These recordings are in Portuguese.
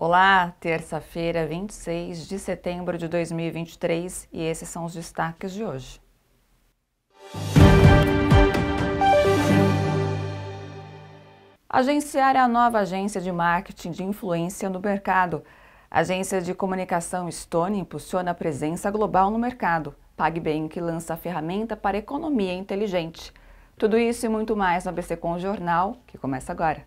Olá, terça-feira, 26 de setembro de 2023 e esses são os destaques de hoje. Agenciar é a nova agência de marketing de influência no mercado. A agência de comunicação Stone impulsiona a presença global no mercado. PagBank lança a ferramenta para economia inteligente. Tudo isso e muito mais no ABC com o Jornal, que começa agora.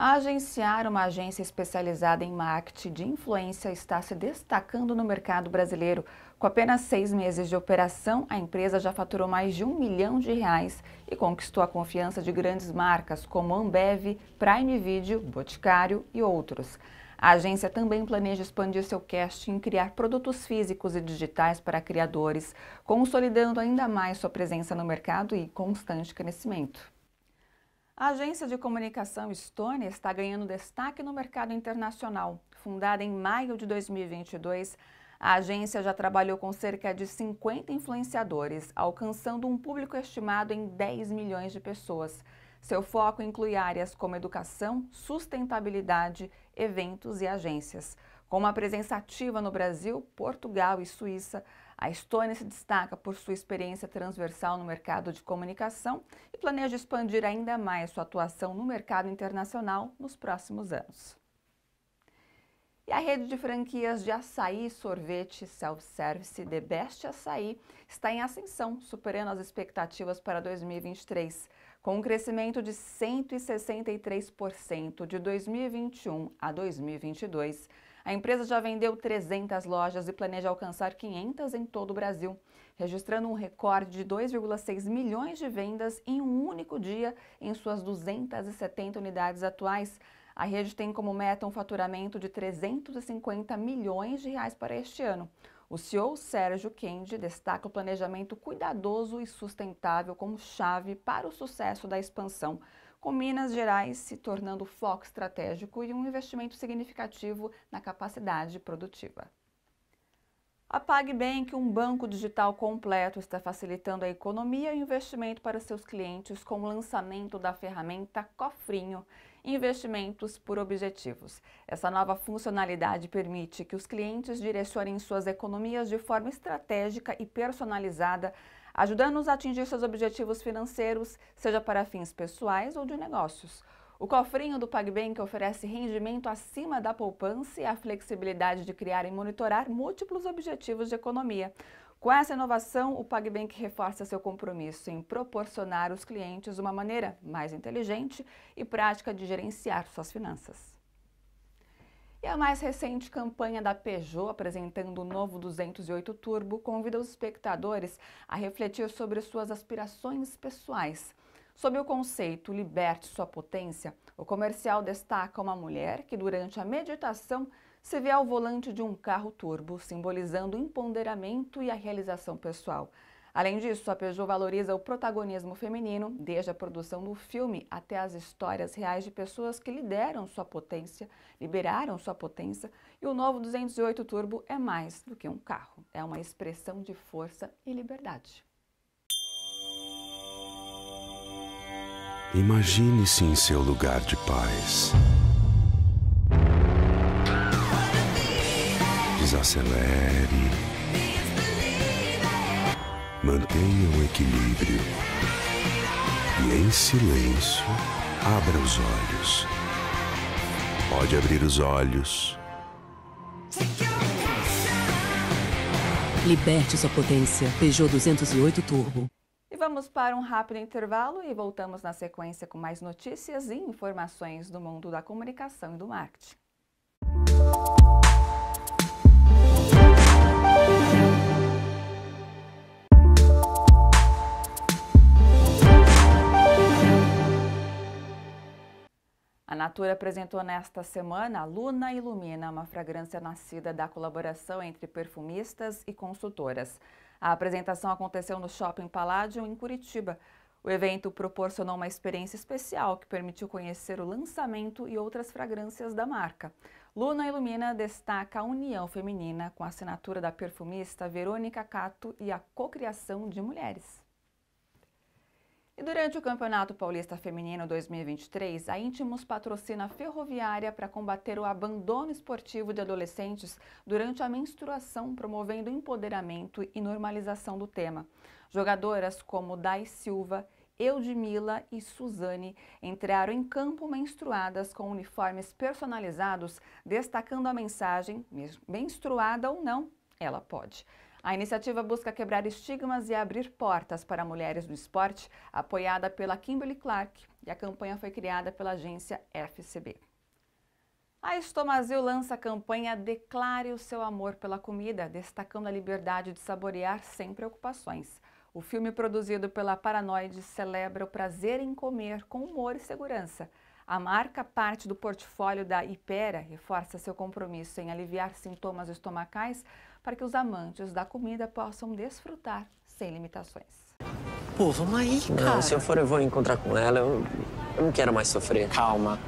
Agenciar uma agência especializada em marketing de influência está se destacando no mercado brasileiro. Com apenas seis meses de operação, a empresa já faturou mais de um milhão de reais e conquistou a confiança de grandes marcas como Ambev, Prime Video, Boticário e outros. A agência também planeja expandir seu casting e criar produtos físicos e digitais para criadores, consolidando ainda mais sua presença no mercado e constante crescimento. A agência de comunicação Estônia está ganhando destaque no mercado internacional. Fundada em maio de 2022, a agência já trabalhou com cerca de 50 influenciadores, alcançando um público estimado em 10 milhões de pessoas. Seu foco inclui áreas como educação, sustentabilidade, eventos e agências. Com uma presença ativa no Brasil, Portugal e Suíça, a Estônia se destaca por sua experiência transversal no mercado de comunicação e planeja expandir ainda mais sua atuação no mercado internacional nos próximos anos. E a rede de franquias de açaí e sorvete self-service The Best Açaí está em ascensão, superando as expectativas para 2023, com um crescimento de 163% de 2021 a 2022 a empresa já vendeu 300 lojas e planeja alcançar 500 em todo o Brasil, registrando um recorde de 2,6 milhões de vendas em um único dia em suas 270 unidades atuais. A rede tem como meta um faturamento de 350 milhões de reais para este ano. O CEO Sérgio Kendi destaca o planejamento cuidadoso e sustentável como chave para o sucesso da expansão com Minas Gerais se tornando o foco estratégico e um investimento significativo na capacidade produtiva. A PagBank, um banco digital completo, está facilitando a economia e o investimento para seus clientes com o lançamento da ferramenta Cofrinho, Investimentos por Objetivos. Essa nova funcionalidade permite que os clientes direcionem suas economias de forma estratégica e personalizada ajudando nos a atingir seus objetivos financeiros, seja para fins pessoais ou de negócios. O cofrinho do PagBank oferece rendimento acima da poupança e a flexibilidade de criar e monitorar múltiplos objetivos de economia. Com essa inovação, o PagBank reforça seu compromisso em proporcionar aos clientes uma maneira mais inteligente e prática de gerenciar suas finanças. E a mais recente campanha da Peugeot, apresentando o novo 208 Turbo, convida os espectadores a refletir sobre suas aspirações pessoais. Sob o conceito Liberte Sua Potência, o comercial destaca uma mulher que, durante a meditação, se vê ao volante de um carro turbo, simbolizando o empoderamento e a realização pessoal. Além disso, a Peugeot valoriza o protagonismo feminino, desde a produção do filme até as histórias reais de pessoas que lideram sua potência, liberaram sua potência, e o novo 208 Turbo é mais do que um carro, é uma expressão de força e liberdade. Imagine-se em seu lugar de paz. Desacelere. Mantenha o equilíbrio. E em silêncio, abra os olhos. Pode abrir os olhos. Liberte sua potência. Peugeot 208 Turbo. E vamos para um rápido intervalo e voltamos na sequência com mais notícias e informações do mundo da comunicação e do marketing. Música A Natura apresentou nesta semana a Luna Ilumina, uma fragrância nascida da colaboração entre perfumistas e consultoras. A apresentação aconteceu no Shopping Palladium, em Curitiba. O evento proporcionou uma experiência especial que permitiu conhecer o lançamento e outras fragrâncias da marca. Luna Ilumina destaca a união feminina com a assinatura da perfumista Verônica Cato e a cocriação de mulheres. E durante o Campeonato Paulista Feminino 2023, a Íntimos patrocina a Ferroviária para combater o abandono esportivo de adolescentes durante a menstruação, promovendo empoderamento e normalização do tema. Jogadoras como Dai Silva, Eudmila e Suzane entraram em campo menstruadas com uniformes personalizados, destacando a mensagem: menstruada ou não, ela pode. A iniciativa busca quebrar estigmas e abrir portas para mulheres no esporte, apoiada pela Kimberly Clark, e a campanha foi criada pela agência FCB. A Estomazil lança a campanha Declare o seu amor pela comida, destacando a liberdade de saborear sem preocupações. O filme produzido pela Paranoide celebra o prazer em comer com humor e segurança. A marca parte do portfólio da Ipera, reforça seu compromisso em aliviar sintomas estomacais para que os amantes da comida possam desfrutar sem limitações. Pô, vamos aí, cara. Não, se eu for, eu vou encontrar com ela. Eu, eu não quero mais sofrer. Calma.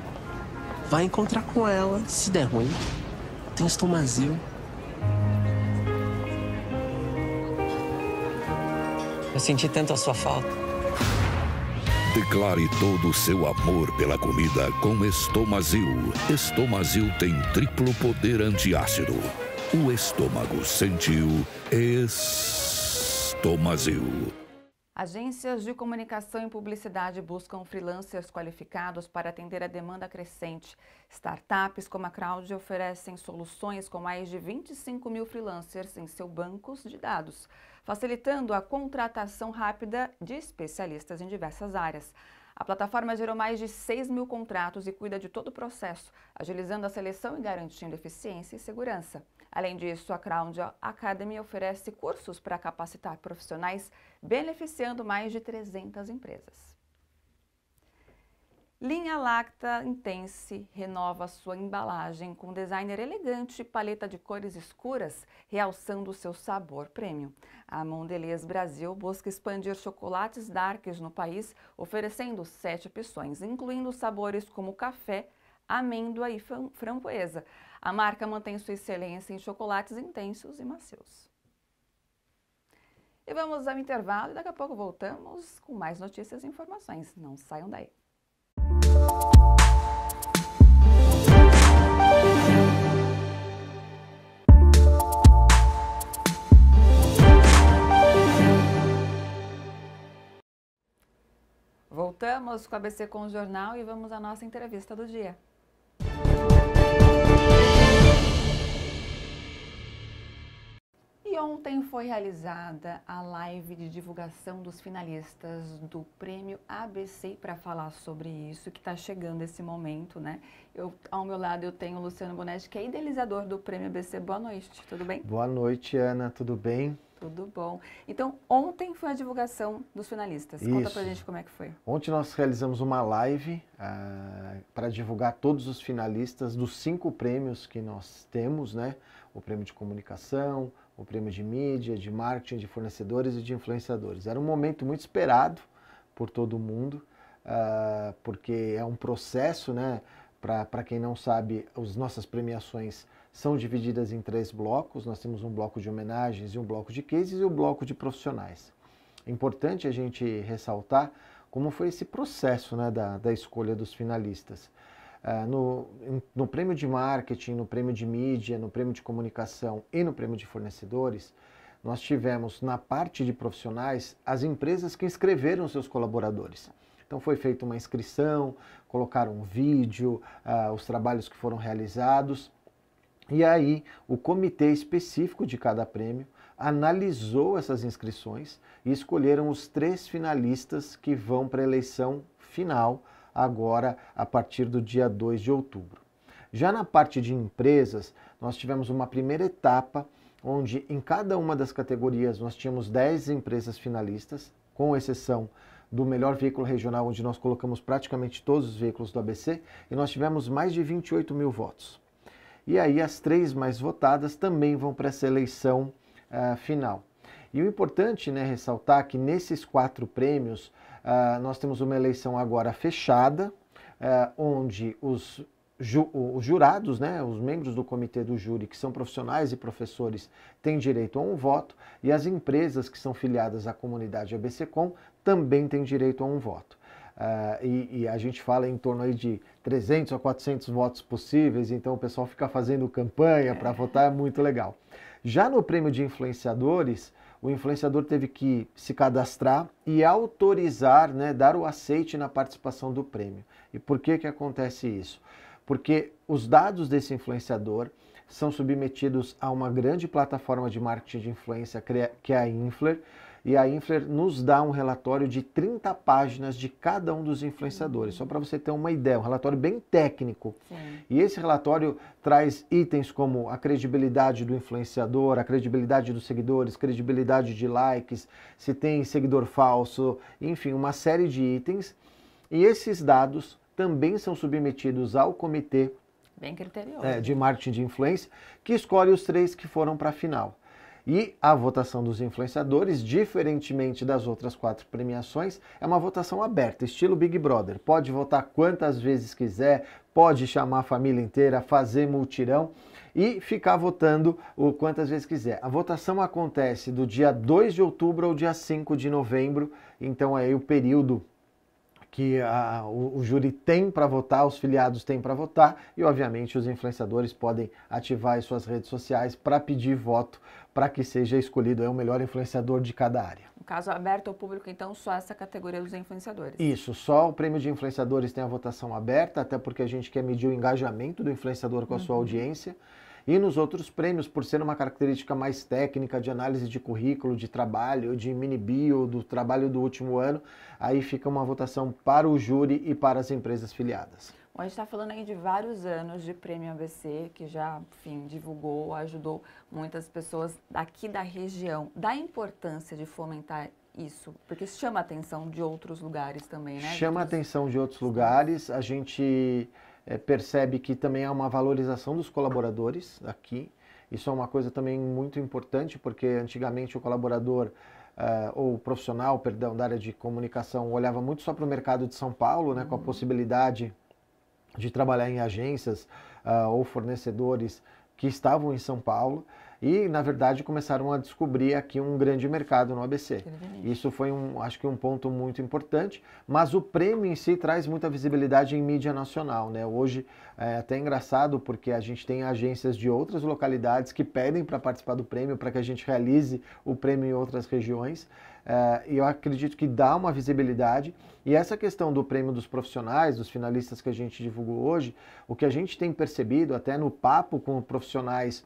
Vai encontrar com ela. Se der ruim, tem estomazil. Eu senti tanto a sua falta. Declare todo o seu amor pela comida com Estomazil. Estomazil tem triplo poder antiácido. O estômago sentiu Estomazil. Agências de comunicação e publicidade buscam freelancers qualificados para atender a demanda crescente. Startups como a Crowd oferecem soluções com mais de 25 mil freelancers em seus bancos de dados facilitando a contratação rápida de especialistas em diversas áreas. A plataforma gerou mais de 6 mil contratos e cuida de todo o processo, agilizando a seleção e garantindo eficiência e segurança. Além disso, a Crown Academy oferece cursos para capacitar profissionais, beneficiando mais de 300 empresas. Linha Lacta Intense renova sua embalagem com designer elegante e paleta de cores escuras, realçando seu sabor prêmio. A Mondelez Brasil busca expandir chocolates darks no país, oferecendo sete opções, incluindo sabores como café, amêndoa e framboesa. A marca mantém sua excelência em chocolates intensos e macios. E vamos ao intervalo e daqui a pouco voltamos com mais notícias e informações. Não saiam daí. Voltamos com a BC com o Jornal e vamos à nossa entrevista do dia. ontem foi realizada a live de divulgação dos finalistas do prêmio ABC para falar sobre isso, que está chegando esse momento, né? Eu, ao meu lado eu tenho o Luciano Bonetti, que é idealizador do prêmio ABC. Boa noite, tudo bem? Boa noite, Ana, tudo bem? Tudo bom. Então, ontem foi a divulgação dos finalistas. Isso. Conta pra gente como é que foi. Ontem nós realizamos uma live ah, para divulgar todos os finalistas dos cinco prêmios que nós temos, né? O prêmio de comunicação, o prêmio de mídia, de marketing, de fornecedores e de influenciadores. Era um momento muito esperado por todo mundo, uh, porque é um processo, né? Para quem não sabe, as nossas premiações são divididas em três blocos. Nós temos um bloco de homenagens e um bloco de cases e o um bloco de profissionais. É importante a gente ressaltar como foi esse processo né, da, da escolha dos finalistas. Ah, no, no prêmio de marketing, no prêmio de mídia, no prêmio de comunicação e no prêmio de fornecedores, nós tivemos na parte de profissionais as empresas que inscreveram seus colaboradores. Então foi feita uma inscrição, colocaram um vídeo, uh, os trabalhos que foram realizados. E aí o comitê específico de cada prêmio analisou essas inscrições e escolheram os três finalistas que vão para a eleição final agora a partir do dia 2 de outubro. Já na parte de empresas, nós tivemos uma primeira etapa onde em cada uma das categorias nós tínhamos 10 empresas finalistas, com exceção do melhor veículo regional, onde nós colocamos praticamente todos os veículos do ABC, e nós tivemos mais de 28 mil votos. E aí as três mais votadas também vão para essa eleição uh, final. E o importante né, ressaltar que nesses quatro prêmios Uh, nós temos uma eleição agora fechada, uh, onde os, ju os jurados, né, os membros do comitê do júri, que são profissionais e professores, têm direito a um voto, e as empresas que são filiadas à comunidade ABCCOM também têm direito a um voto. Uh, e, e, a gente fala em torno aí de 300 a 400 votos possíveis, então o pessoal fica fazendo campanha para é. votar, é muito legal. Já no prêmio de influenciadores, o influenciador teve que se cadastrar e autorizar, né, dar o aceite na participação do prêmio. E por que, que acontece isso? Porque os dados desse influenciador são submetidos a uma grande plataforma de marketing de influência que é a Infler, e a Infler nos dá um relatório de 30 páginas de cada um dos influenciadores, só para você ter uma ideia, um relatório bem técnico. Sim. E esse relatório traz itens como a credibilidade do influenciador, a credibilidade dos seguidores, credibilidade de likes, se tem seguidor falso, enfim, uma série de itens. E esses dados também são submetidos ao comitê é, de marketing de influência, que escolhe os três que foram para a final. E a votação dos influenciadores, diferentemente das outras quatro premiações, é uma votação aberta, estilo Big Brother. Pode votar quantas vezes quiser, pode chamar a família inteira, fazer multirão e ficar votando o quantas vezes quiser. A votação acontece do dia 2 de outubro ao dia 5 de novembro, então é aí o período que a, ah, o, o, júri tem para votar, os filiados têm para votar e, obviamente, os influenciadores podem ativar as suas redes sociais para pedir voto para que seja escolhido é o melhor influenciador de cada área. No caso aberto ao público, então, só essa categoria dos influenciadores. Isso, só o prêmio de influenciadores tem a votação aberta, até porque a gente quer medir o engajamento do influenciador com a uhum. sua audiência. E nos outros prêmios, por ser uma característica mais técnica de análise de currículo, de trabalho, de mini bio, do trabalho do último ano, aí fica uma votação para o júri e para as empresas filiadas. Bom, a gente está falando aí de vários anos de Prêmio ABC, que já, enfim, divulgou, ajudou muitas pessoas daqui da região. Da importância de fomentar isso? Porque chama a atenção de outros lugares também, né? Chama a atenção de outros lugares. A gente é, percebe que também há uma valorização dos colaboradores aqui. Isso é uma coisa também muito importante, porque antigamente o colaborador uh, ou profissional, perdão, da área de comunicação olhava muito só para o mercado de São Paulo, né, uhum. com a uhum. possibilidade de trabalhar em agências uh, ou fornecedores que estavam em São Paulo. E, na verdade, começaram a descobrir aqui um grande mercado no ABC. Isso foi, um, acho que, um ponto muito importante. Mas o prêmio em si traz muita visibilidade em mídia nacional. Né? Hoje é até engraçado porque a gente tem agências de outras localidades que pedem para participar do prêmio, para que a gente realize o prêmio em outras regiões. É, e eu acredito que dá uma visibilidade. E essa questão do prêmio dos profissionais, dos finalistas que a gente divulgou hoje, o que a gente tem percebido até no papo com profissionais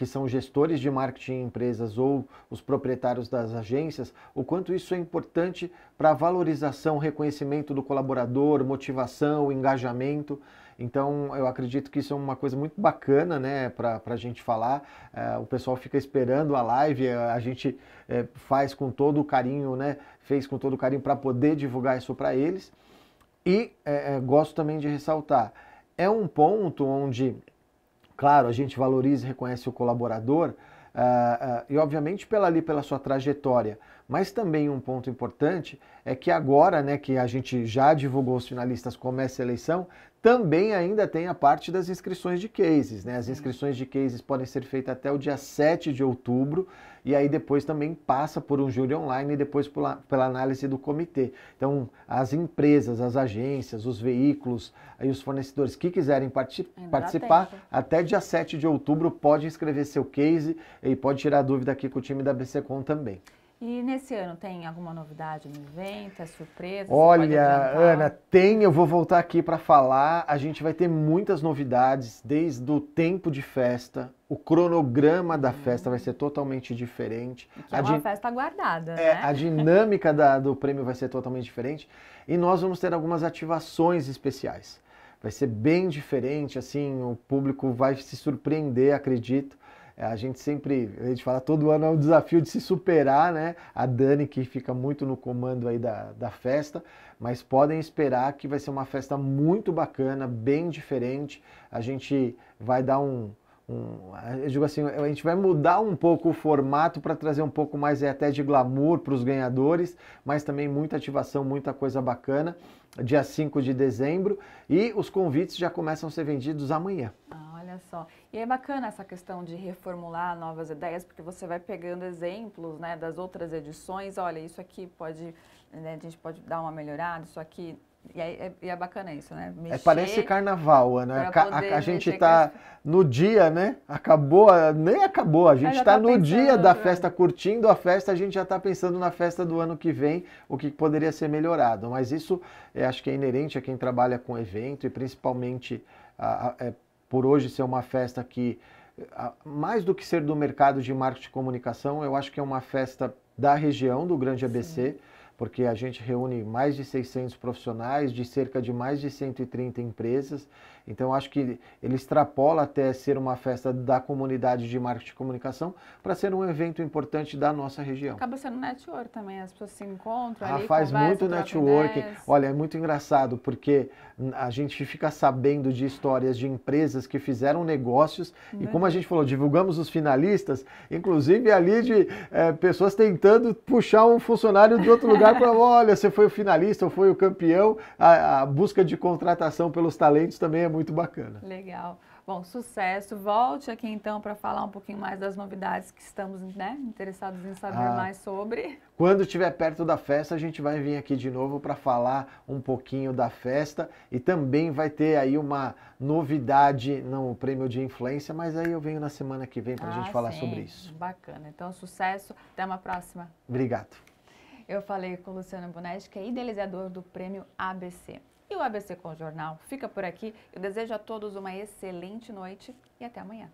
que são gestores de marketing em empresas ou os proprietários das agências, o quanto isso é importante para a valorização, reconhecimento do colaborador, motivação, engajamento. Então, eu acredito que isso é uma coisa muito bacana, né, para a gente falar. É, o pessoal fica esperando a live, é, a gente é, faz com todo o carinho, né, fez com todo o carinho para poder divulgar isso para eles. E é, é, gosto também de ressaltar, é um ponto onde claro, a gente valoriza e reconhece o colaborador, uh, uh, e obviamente pela ali pela sua trajetória, mas também um ponto importante é que agora, né, que a gente já divulgou os finalistas, começa a eleição, também ainda tem a parte das inscrições de cases, né? As inscrições de cases podem ser feitas até o dia 7 de outubro e aí depois também passa por um júri online e depois pela, pela análise do comitê. Então, as empresas, as agências, os veículos e os fornecedores que quiserem ainda participar, até dia 7 de outubro pode inscrever seu case e pode tirar dúvida aqui com o time da BCcom também. E nesse ano tem alguma novidade no evento? É surpresa? Olha, Ana, tem. Eu vou voltar aqui para falar. A gente vai ter muitas novidades, desde o tempo de festa. O cronograma da festa vai ser totalmente diferente. Que a é uma di... festa aguardada. É, né? A dinâmica da, do prêmio vai ser totalmente diferente. E nós vamos ter algumas ativações especiais. Vai ser bem diferente, assim, o público vai se surpreender, acredito. É, a gente sempre, a gente fala, todo ano é um desafio de se superar, né? A Dani, que fica muito no comando aí da, da festa, mas podem esperar que vai ser uma festa muito bacana, bem diferente. A gente vai dar um, um, eu digo assim, a gente vai mudar um pouco o formato para trazer um pouco mais é, até de glamour para os ganhadores, mas também muita ativação, muita coisa bacana. Dia 5 de dezembro e os convites já começam a ser vendidos amanhã. Ah, olha só. E é bacana essa questão de reformular novas ideias, porque você vai pegando exemplos né, das outras edições. Olha, isso aqui pode, né, a gente pode dar uma melhorada, isso aqui e, é, é, bacana isso, né? Mexer é, parece carnaval, né? A, a, gente está no dia, né? Acabou, nem acabou. A é, gente está tá no dia da festa, ano. curtindo a festa, a gente já está pensando na festa do ano que vem, o que poderia ser melhorado. Mas isso é, acho que é inerente a quem trabalha com evento e principalmente a, é, por hoje ser uma festa que, mais do que ser do mercado de marketing e comunicação, eu acho que é uma festa da região do Grande ABC. Sim porque a gente reúne mais de 600 profissionais de cerca de mais de 130 empresas. Então, acho que ele extrapola até ser uma festa da comunidade de marketing e comunicação para ser um evento importante da nossa região. Acaba sendo network também, as pessoas se encontram. Ah, ali, faz muito network. Olha, é muito engraçado, porque a gente fica sabendo de histórias de empresas que fizeram negócios e, como a gente falou, divulgamos os finalistas, inclusive ali de é, pessoas tentando puxar um funcionário de outro lugar para olha, você foi o finalista ou foi o campeão, a, a busca de contratação pelos talentos também é muito bacana. Legal. Bom, sucesso. Volte aqui então para falar um pouquinho mais das novidades que estamos né, interessados em saber ah, mais sobre. Quando estiver perto da festa, a gente vai vir aqui de novo para falar um pouquinho da festa e também vai ter aí uma novidade no prêmio de influência, mas aí eu venho na semana que vem para a ah, gente falar sim. sobre isso. Bacana. Então, sucesso. Até uma próxima. Obrigado. Eu falei com o Luciano Bonetti, que é idealizador do prêmio ABC. E o ABC com o Jornal fica por aqui. Eu desejo a todos uma excelente noite e até amanhã.